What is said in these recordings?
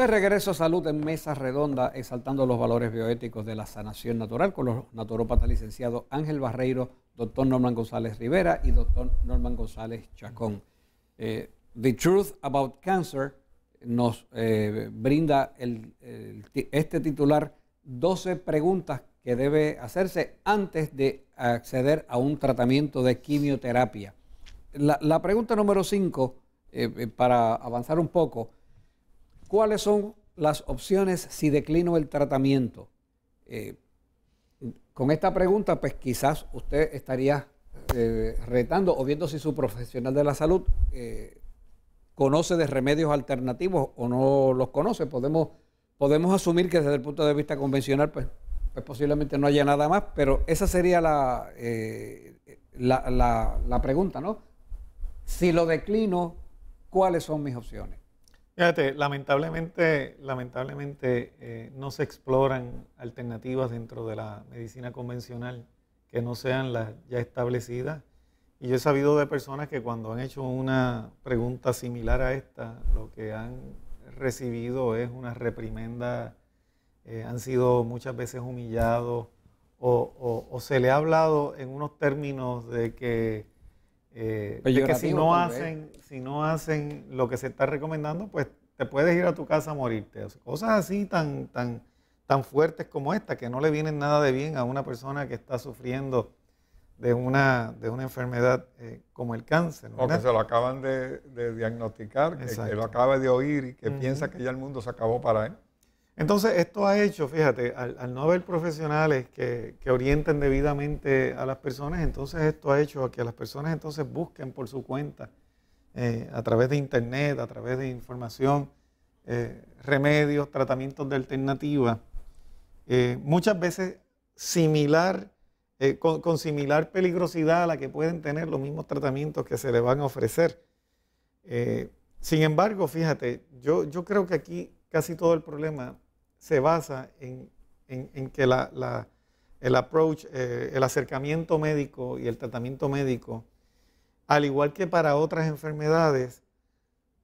De regreso a salud en mesa redonda, exaltando los valores bioéticos de la sanación natural con los naturópatas licenciados Ángel Barreiro, doctor Norman González Rivera y doctor Norman González Chacón. Eh, The Truth About Cancer nos eh, brinda este titular 12 preguntas que debe hacerse antes de acceder a un tratamiento de quimioterapia. La, pregunta número 5, eh, para avanzar un poco, ¿cuáles son las opciones si declino el tratamiento? Eh, con esta pregunta, pues quizás usted estaría eh, retando o viendo si su profesional de la salud eh, conoce de remedios alternativos o no los conoce. Podemos, podemos asumir que desde el punto de vista convencional, pues, pues posiblemente no haya nada más, pero esa sería la, la pregunta, ¿no? Si lo declino, ¿cuáles son mis opciones? Fíjate, lamentablemente, lamentablemente eh, no se exploran alternativas dentro de la medicina convencional que no sean las ya establecidas. Y yo he sabido de personas que cuando han hecho una pregunta similar a esta, lo que han recibido es una reprimenda, eh, han sido muchas veces humillados o se le ha hablado en unos términos de que eh, que si no, hacen, si no hacen lo que se está recomendando, pues te puedes ir a tu casa a morirte. Cosas así tan, tan, tan fuertes como esta, que no le vienen nada de bien a una persona que está sufriendo de una, de una enfermedad eh, como el cáncer. O que se lo acaban de, diagnosticar, que, lo acaba de oír y que piensa que ya el mundo se acabó para él. Entonces, esto ha hecho, fíjate, al, no haber profesionales que, orienten debidamente a las personas, entonces esto ha hecho a que las personas entonces busquen por su cuenta, eh, a través de internet, a través de información, eh, remedios, tratamientos de alternativa, eh, muchas veces similar, con, similar peligrosidad a la que pueden tener los mismos tratamientos que se les van a ofrecer. sin embargo, fíjate, yo creo que aquí casi todo el problema se basa en, que el approach, eh, el acercamiento médico y el tratamiento médico, al igual que para otras enfermedades,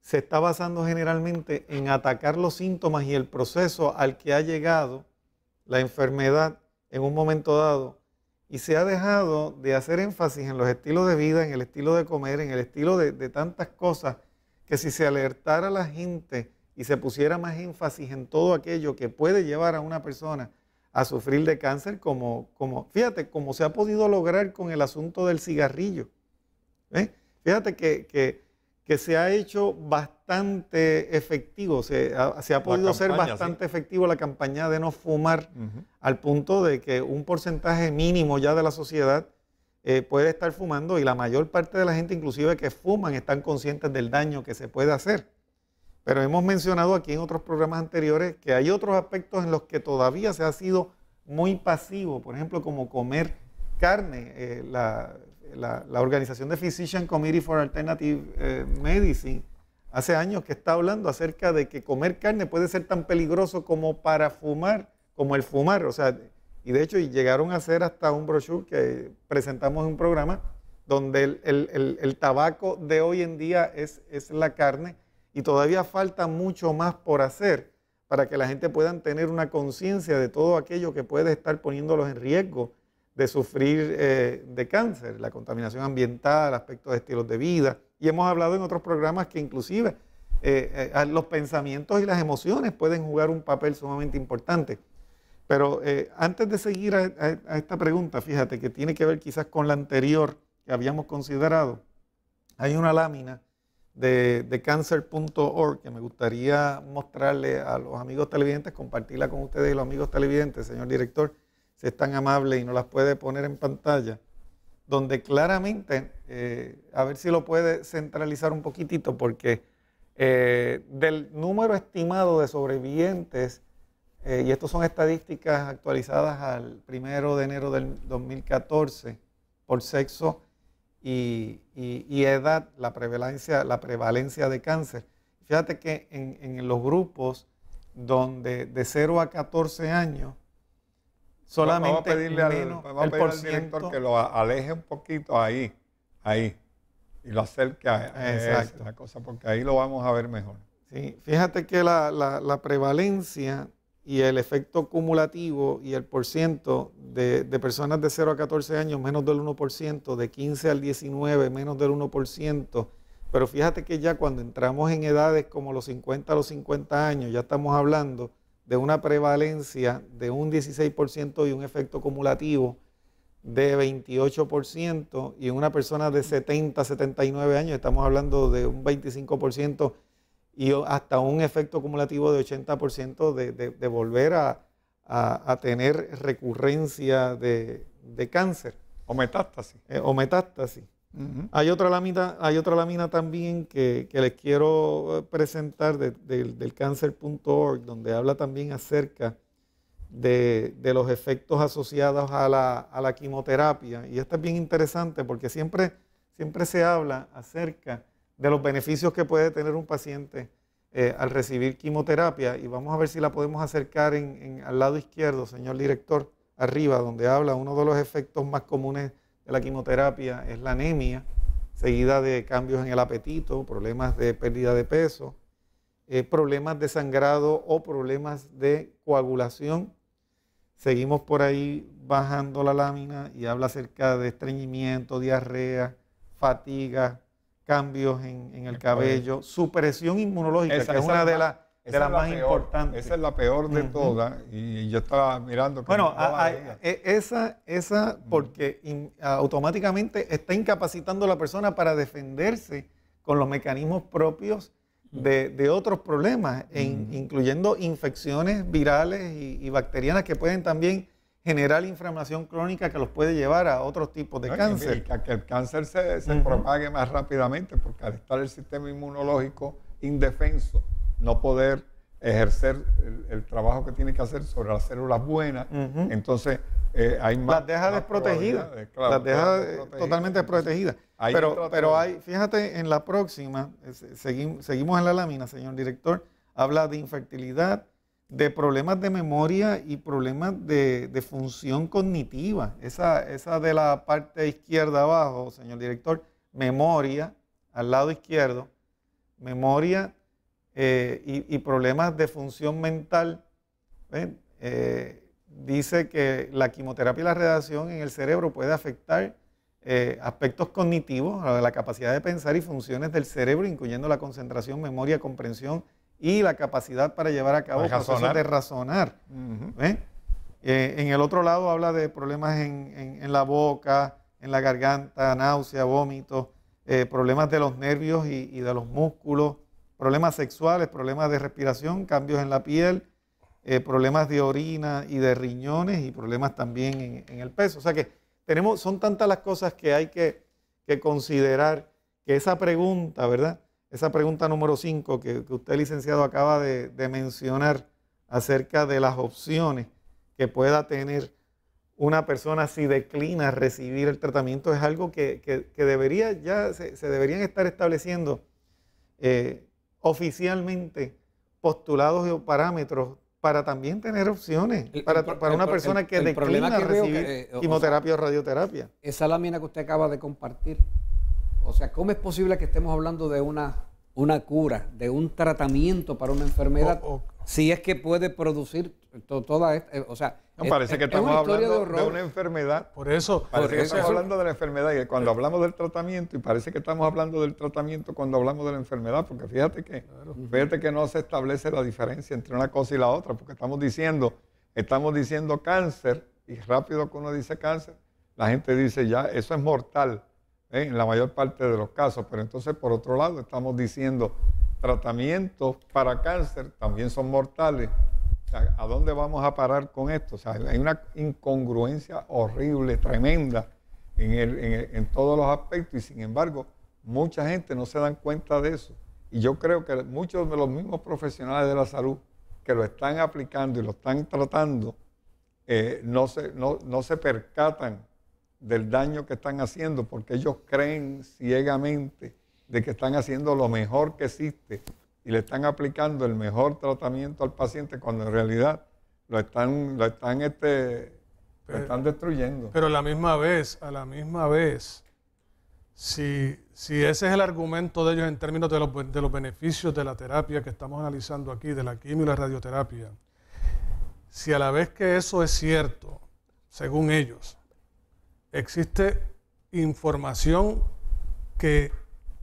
se está basando generalmente en atacar los síntomas y el proceso al que ha llegado la enfermedad en un momento dado y se ha dejado de hacer énfasis en los estilos de vida, en el estilo de comer, en el estilo de, de tantas cosas, que si se alertara a la gente y se pusiera más énfasis en todo aquello que puede llevar a una persona a sufrir de cáncer, como, como fíjate, como se ha podido lograr con el asunto del cigarrillo. ¿eh? Fíjate que, se ha hecho bastante efectivo, se ha, podido ser bastante efectivo la campaña de no fumar, al punto de que un porcentaje mínimo ya de la sociedad eh, puede estar fumando y la mayor parte de la gente, inclusive que fuman, están conscientes del daño que se puede hacer. Pero hemos mencionado aquí en otros programas anteriores que hay otros aspectos en los que todavía se ha sido muy pasivo, por ejemplo, como comer carne. Eh, la, organización de Physician Committee for Alternative eh, Medicine hace años que está hablando acerca de que comer carne puede ser tan peligroso como para fumar, como el fumar. O sea, y de hecho llegaron a hacer hasta un brochure que presentamos en un programa donde el, el tabaco de hoy en día es, es la carne y todavía falta mucho más por hacer para que la gente pueda tener una conciencia de todo aquello que puede estar poniéndolos en riesgo de sufrir eh, de cáncer, la contaminación ambiental, aspectos de estilos de vida. Y hemos hablado en otros programas que inclusive eh, eh, los pensamientos y las emociones pueden jugar un papel sumamente importante. Pero antes de seguir a esta pregunta, fíjate que tiene que ver quizás con la anterior que habíamos considerado, hay una lámina de, cancer.org que me gustaría mostrarle a los amigos televidentes, compartirla con ustedes y los amigos televidentes, señor director, si es tan amable y no las puede poner en pantalla, donde claramente, eh, a ver si lo puede centralizar un poquitito, porque eh, del número estimado de sobrevivientes, eh, y estas son estadísticas actualizadas al primero de enero del 2014 por sexo y, edad, la prevalencia, la prevalencia de cáncer. Fíjate que en, en los grupos donde de 0 a 14 años, solamente vamos a pedirle al, vamos a al director que lo aleje un poquito ahí, ahí, y lo acerque a esa cosa, porque ahí lo vamos a ver mejor. Sí, fíjate que la, la prevalencia y el efecto cumulativo y el por ciento de, de, personas de 0 a 14 años menos del 1%, de 15 al 19 menos del 1%, pero fíjate que ya cuando entramos en edades como los 50 a los 50 años, ya estamos hablando de una prevalencia de un 16% y un efecto cumulativo de 28% y en una persona de 70 a 79 años, estamos hablando de un 25% y hasta un efecto acumulativo de 80% de, de, volver a, tener recurrencia de, cáncer. O metástasis. Eh, o metástasis. hay, otra lámina, hay otra lámina también que, les quiero eh, presentar del cáncer.org, donde habla también acerca de, los efectos asociados a la, a quimioterapia. Y esto es bien interesante porque siempre, siempre se habla acerca de los beneficios que puede tener un paciente eh, al recibir quimioterapia y vamos a ver si la podemos acercar en, al lado izquierdo, señor director, arriba, donde habla uno de los efectos más comunes de la quimioterapia es la anemia, seguida de cambios en el apetito, problemas de pérdida de peso, eh, problemas de sangrado o problemas de coagulación. Seguimos por ahí bajando la lámina y habla acerca de estreñimiento, diarrea, fatiga, cambios en, el, cabello, supresión inmunológica, que es una de las de las más importantes. Esa es la peor de todas y yo estaba mirando. bueno, e, esa, esa porque automáticamente está incapacitando a la persona para defenderse con los mecanismos propios de, otros problemas, incluyendo infecciones virales y, bacterianas que pueden también generar inflamación crónica que los puede llevar a otros tipos de cáncer. que el cáncer se, propague más rápidamente, porque al estar el sistema inmunológico indefenso, no poder ejercer el, trabajo que tiene que hacer sobre las células buenas, entonces eh, hay más... Las deja desprotegidas, las deja totalmente desprotegidas. Pero, pero hay, fíjate, en la próxima, eh, seguimos en la lámina, señor director, habla de infertilidad, de problemas de memoria y problemas de, función cognitiva. Esa, esa, de la parte izquierda abajo, señor director, memoria, al lado izquierdo, memoria eh, y, problemas de función mental. Eh, dice que la quimioterapia y la radiación en el cerebro puede afectar eh, aspectos cognitivos, la capacidad de pensar y funciones del cerebro, incluyendo la concentración, memoria, comprensión, y la capacidad para llevar a cabo procesos de razonar. Eh, en el otro lado habla de problemas en, la boca, en la garganta, náusea, vómitos, eh, problemas de los nervios y, de los músculos, problemas sexuales, problemas de respiración, cambios en la piel, eh, problemas de orina y de riñones y problemas también en, el peso. O sea que tenemos, son tantas las cosas que hay que considerar que esa pregunta, ¿verdad? esa pregunta número 5 que, usted, licenciado, acaba de, mencionar acerca de las opciones que pueda tener una persona si declina recibir el tratamiento, es algo que, debería ya se, deberían estar estableciendo eh, oficialmente postulados o parámetros para también tener opciones para, una persona que declina recibir eh, quimioterapia o, o radioterapia. Esa lámina que usted acaba de compartir o sea, ¿cómo es posible que estemos hablando de una, una cura, de un tratamiento para una enfermedad, si es que puede producir toda esta... Eh, o sea, parece que estamos hablando de, una enfermedad. Por eso. Parece que estamos hablando de la enfermedad. Y cuando hablamos del tratamiento, y parece que estamos hablando del tratamiento cuando hablamos de la enfermedad, porque fíjate que, fíjate que no se establece la diferencia entre una cosa y la otra, porque estamos diciendo, estamos diciendo cáncer, y rápido que uno dice cáncer, la gente dice ya, eso es mortal. ¿eh? en la mayor parte de los casos. Pero entonces, por otro lado, estamos diciendo tratamientos para cáncer también son mortales. ¿A dónde vamos a parar con esto? O sea, hay una incongruencia horrible, tremenda en, todos los aspectos y sin embargo mucha gente no se dan cuenta de eso. Y yo creo que muchos de los mismos profesionales de la salud que lo están aplicando y lo están tratando, eh, no, se, no, no se percatan del daño que están haciendo, porque ellos creen ciegamente de que están haciendo lo mejor que existe y le están aplicando el mejor tratamiento al paciente cuando en realidad lo están, lo están, este, están destruyendo. Pero a la misma vez, a la misma vez, si, si ese es el argumento de ellos en términos de los, de los beneficios de la terapia que estamos analizando aquí, de la quimio y la radioterapia, si a la vez que eso es cierto, según ellos, existe información que,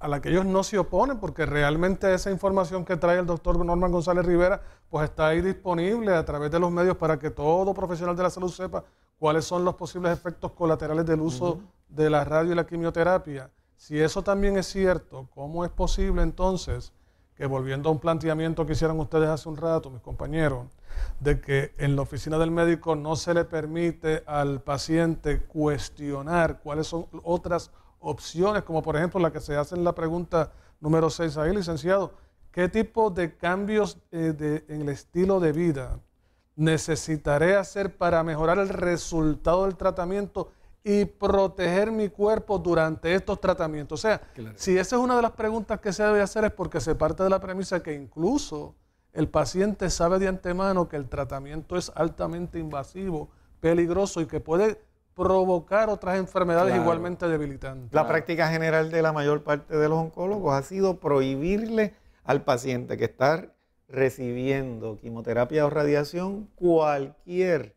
a la que ellos no se oponen, porque realmente esa información que trae el doctor Norman González Rivera, pues está ahí disponible a través de los medios para que todo profesional de la salud sepa cuáles son los posibles efectos colaterales del uso de la radio y la quimioterapia. Si eso también es cierto, ¿cómo es posible entonces que volviendo a un planteamiento que hicieron ustedes hace un rato, mis compañeros, de que en la oficina del médico no se le permite al paciente cuestionar cuáles son otras opciones, como por ejemplo la que se hace en la pregunta número 6 ahí, licenciado. ¿Qué tipo de cambios eh, de, en el estilo de vida necesitaré hacer para mejorar el resultado del tratamiento y proteger mi cuerpo durante estos tratamientos? O sea, si esa es una de las preguntas que se debe hacer es porque se parte de la premisa que incluso el paciente sabe de antemano que el tratamiento es altamente invasivo, peligroso y que puede provocar otras enfermedades igualmente debilitantes. La práctica general de la mayor parte de los oncólogos ha sido prohibirle al paciente que está recibiendo quimioterapia o radiación cualquier,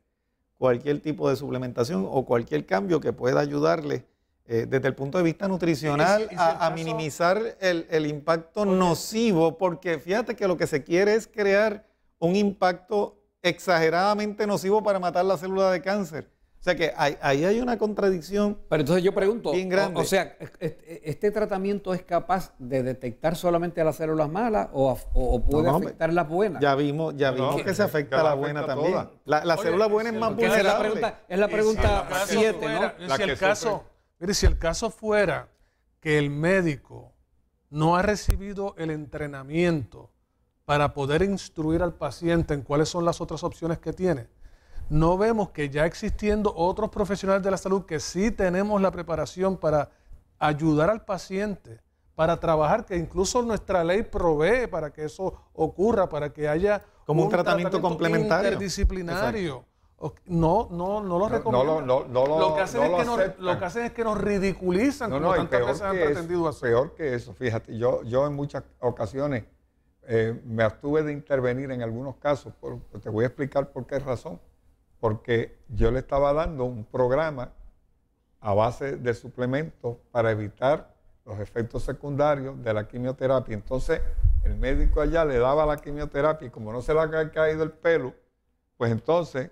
cualquier tipo de suplementación o cualquier cambio que pueda ayudarle eh, desde el punto de vista nutricional a, minimizar el, impacto nocivo, porque fíjate que lo que se quiere es crear un impacto exageradamente nocivo para matar la célula de cáncer. O sea que ahí hay una contradicción. Pero entonces yo pregunto, O, sea, ¿este tratamiento es capaz de detectar solamente a las células malas o, puede afectar las buenas? Ya vimos, ya vimos que se afecta a la buena también. La, célula buena es más vulnerable. Es la pregunta 7, ¿no? Si el caso Mire, si el caso fuera que el médico no ha recibido el entrenamiento para poder instruir al paciente en cuáles son las otras opciones que tiene, no vemos que ya existiendo otros profesionales de la salud que sí tenemos la preparación para ayudar al paciente, para trabajar, que incluso nuestra ley provee para que eso ocurra, para que haya como un, tratamiento, complementario interdisciplinario. No, no, no lo recomiendo. lo, que hacen es que nos, ridiculizan. No como tantas veces han pretendido Peor que eso, fíjate, yo, yo en muchas ocasiones eh, me abstuve de intervenir en algunos casos, te voy a explicar por qué razón. Porque yo le estaba dando un programa a base de suplementos para evitar los efectos secundarios de la quimioterapia. Entonces, el médico allá le daba la quimioterapia y como no se le había caído el pelo, pues entonces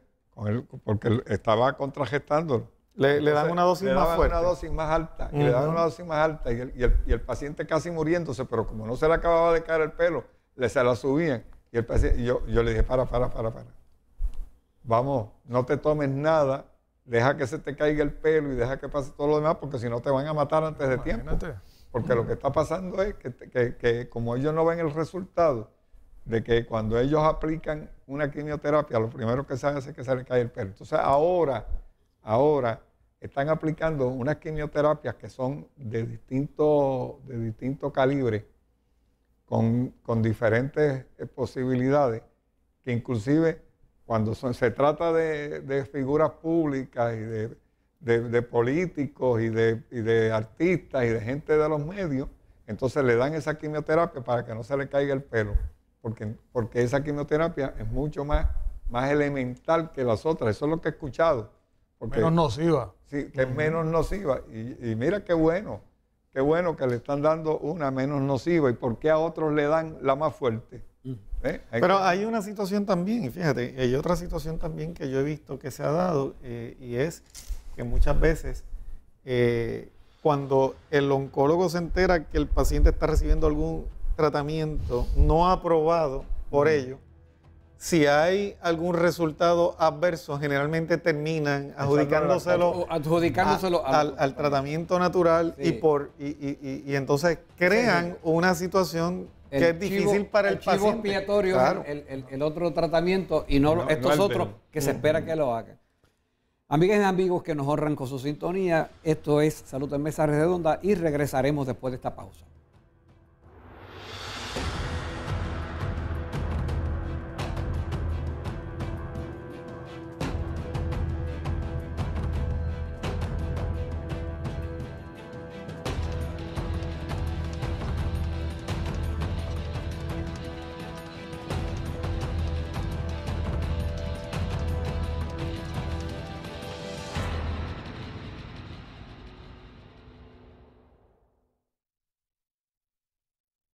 porque estaba contragestándolo. Le, dan una dosis más fuerte. una dosis más alta, y le dan una dosis más alta, y el, paciente casi muriéndose, pero como no se le acababa de caer el pelo, le se la subían. Y el yo, le dije, para, para, para, para. Vamos, no te tomes nada, deja que se te caiga el pelo y deja que pase todo lo demás, porque si no te van a matar antes de tiempo. Porque lo que está pasando es que, que como ellos no ven el resultado, de que cuando ellos aplican una quimioterapia, lo primero que se hace es que se les cae el pelo. Entonces ahora, ahora están aplicando unas quimioterapias que son de distinto, de calibre, con, diferentes eh, posibilidades, que inclusive cuando se trata de, figuras públicas y de, políticos y, y de, artistas y de gente de los medios, entonces le dan esa quimioterapia para que no se le caiga el pelo porque, esa quimioterapia es mucho más, más elemental que las otras. Eso es lo que he escuchado. menos nociva. Sí, que es menos nociva. Y, mira qué bueno, qué bueno que le están dando una menos nociva. ¿Y por qué a otros le dan la más fuerte? Mm. ¿Eh? Pero hay una situación también, fíjate, hay otra situación también que yo he visto que se ha dado, eh, y es que muchas veces eh, cuando el oncólogo se entera que el paciente está recibiendo algún tratamiento no aprobado por ello, si hay algún resultado adverso, generalmente terminan adjudicándoselo, al, tratamiento natural y, por, y, entonces crean una situación que es difícil para el, el paciente. el, otro tratamiento y no, estos otros que se espera que lo hagan. Amigas y amigos que nos honran con su sintonía, esto es Salud en Mesa Redonda y regresaremos después de esta pausa.